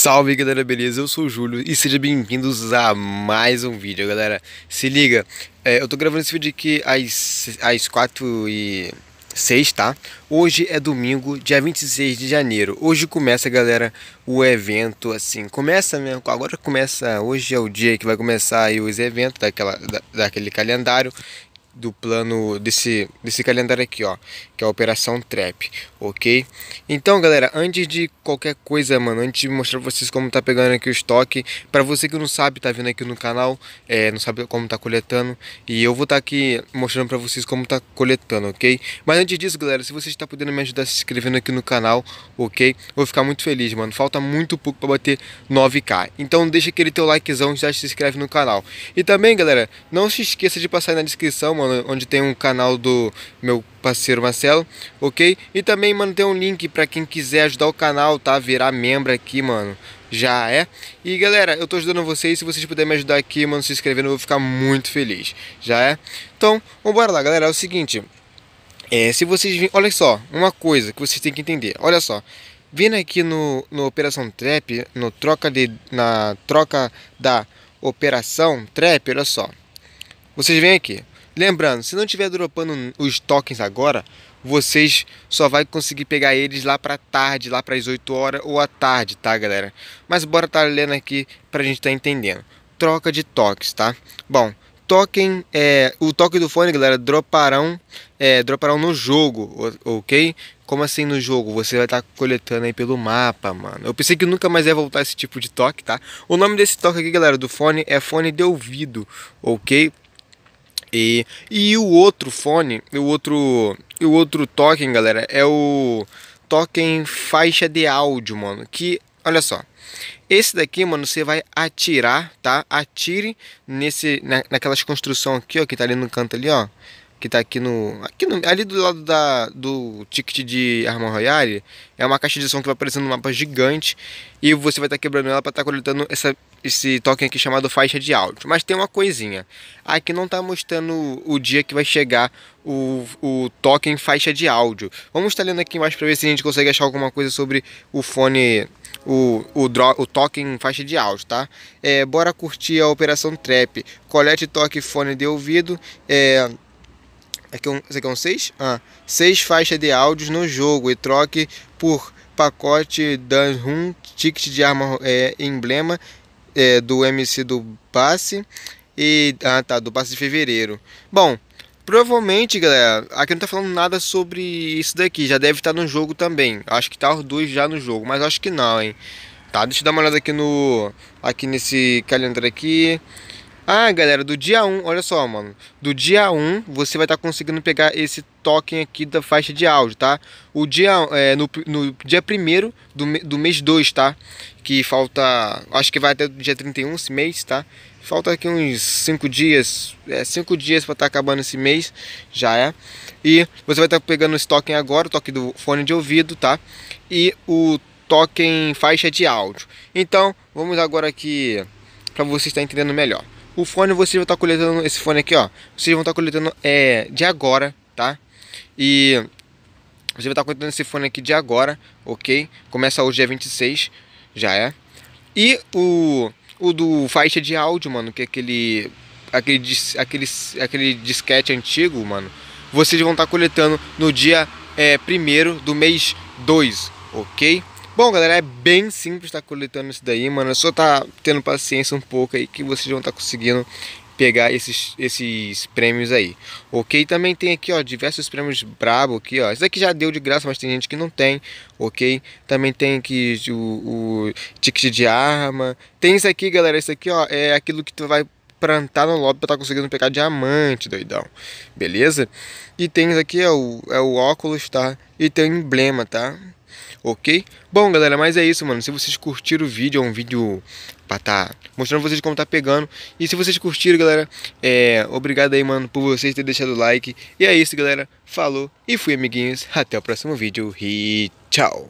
Salve galera, beleza? Eu sou o Júlio e sejam bem-vindos a mais um vídeo, galera. Se liga, é, eu tô gravando esse vídeo aqui às, às e 6, tá? Hoje é domingo, dia 26 de janeiro. Hoje começa, galera, o evento, assim, começa mesmo, agora começa, hoje é o dia que vai começar aí os eventos daquela, da, daquele calendário do plano desse, desse calendário aqui, ó, que é a Operação Trap, ok? Então, galera, antes de qualquer coisa, mano, antes de mostrar pra vocês como tá pegando aqui o estoque, pra você que não sabe, tá vindo aqui no canal, é, não sabe como tá coletando, e eu vou estar tá aqui mostrando pra vocês como tá coletando, ok? Mas antes disso, galera, se você está podendo me ajudar se inscrevendo aqui no canal, ok? Vou ficar muito feliz, mano, falta muito pouco pra bater 9k, então deixa aquele teu likezão, já se inscreve no canal. E também, galera, não se esqueça de passar na descrição, mano, onde tem um canal do meu parceiro Marcelo, ok? E também, mano, tem um link para quem quiser ajudar o canal, tá? Virar membro aqui, mano. Já é. E galera, eu tô ajudando vocês. Se vocês puderem me ajudar aqui, mano, se inscrevendo, eu vou ficar muito feliz. Já é? Então, vambora lá, galera. É o seguinte. É, se vocês. Olha só, uma coisa que vocês têm que entender. Olha só. Vindo aqui no, no Operação Trap, no troca de, na troca da Operação Trap, olha só. Vocês vêm aqui. Lembrando, se não tiver dropando os tokens agora, vocês só vai conseguir pegar eles lá para tarde, lá para as 8 horas ou à tarde, tá, galera? Mas bora estar tá lendo aqui para a gente estar tá entendendo. Troca de toques, tá? Bom, token, é, o toque do fone, galera, droparão, é, droparão no jogo, ok? Como assim no jogo? Você vai estar tá coletando aí pelo mapa, mano. Eu pensei que nunca mais ia voltar esse tipo de toque, tá? O nome desse toque aqui, galera, do fone é fone de ouvido, ok? E, e o outro fone, o outro, o outro token, galera, é o token faixa de áudio, mano. Que, olha só, esse daqui, mano, você vai atirar, tá? Atire nesse, na, naquelas construção aqui, ó, que tá ali no canto ali, ó. Que tá aqui no, aqui no, ali do lado da, do ticket de Arma Royale. É uma caixa de som que vai aparecendo no mapa gigante. E você vai estar tá quebrando ela pra estar tá coletando essa esse token aqui chamado faixa de áudio. Mas tem uma coisinha. Aqui não está mostrando o dia que vai chegar o, o token faixa de áudio. Vamos estar tá lendo aqui embaixo para ver se a gente consegue achar alguma coisa sobre o fone, o, o, o token faixa de áudio, tá? É, bora curtir a operação trap. Colete toque fone de ouvido. É, aqui é um, aqui é um 6? Ah, 6 faixas de áudios no jogo e troque por pacote dan Dunhun, ticket de arma é, emblema é, do MC do passe e ah tá do passe de fevereiro. Bom, provavelmente, galera, aqui não tá falando nada sobre isso daqui, já deve estar tá no jogo também. Acho que tá os dois já no jogo, mas acho que não, hein. Tá, deixa eu dar uma olhada aqui no aqui nesse calendário aqui. Ah, galera, do dia 1, olha só, mano. Do dia 1, você vai estar tá conseguindo pegar esse token aqui da faixa de áudio, tá? O dia, é, no, no dia 1 do, do mês 2, tá? Que falta, acho que vai até o dia 31 esse mês, tá? Falta aqui uns 5 dias, 5 é, dias para estar tá acabando esse mês, já é. E você vai estar tá pegando esse token agora, o toque do fone de ouvido, tá? E o token faixa de áudio. Então, vamos agora aqui para você estar entendendo melhor. O fone vocês vão estar tá coletando, esse fone aqui, ó, vocês vão estar tá coletando é, de agora, tá? E você vai estar tá coletando esse fone aqui de agora, ok? Começa hoje dia 26, já é. E o, o do faixa de áudio, mano, que é aquele, aquele, dis, aquele, aquele disquete antigo, mano, vocês vão estar tá coletando no dia é, primeiro do mês 2, ok? Bom, galera, é bem simples estar tá coletando isso daí, mano. É só tá tendo paciência um pouco aí que vocês vão estar tá conseguindo pegar esses, esses prêmios aí, ok? Também tem aqui, ó, diversos prêmios brabo aqui, ó. Isso aqui já deu de graça, mas tem gente que não tem, ok? Também tem aqui o, o ticket de arma. Tem isso aqui, galera, isso aqui, ó, é aquilo que tu vai plantar no lobby pra estar tá conseguindo pegar diamante, doidão. Beleza? E tem isso aqui, é o, é o óculos, tá? E tem o emblema, tá? ok? Bom, galera, mas é isso, mano. Se vocês curtiram o vídeo, é um vídeo pra tá mostrando vocês como tá pegando. E se vocês curtiram, galera, é... obrigado aí, mano, por vocês terem deixado o like. E é isso, galera. Falou e fui, amiguinhos. Até o próximo vídeo e tchau!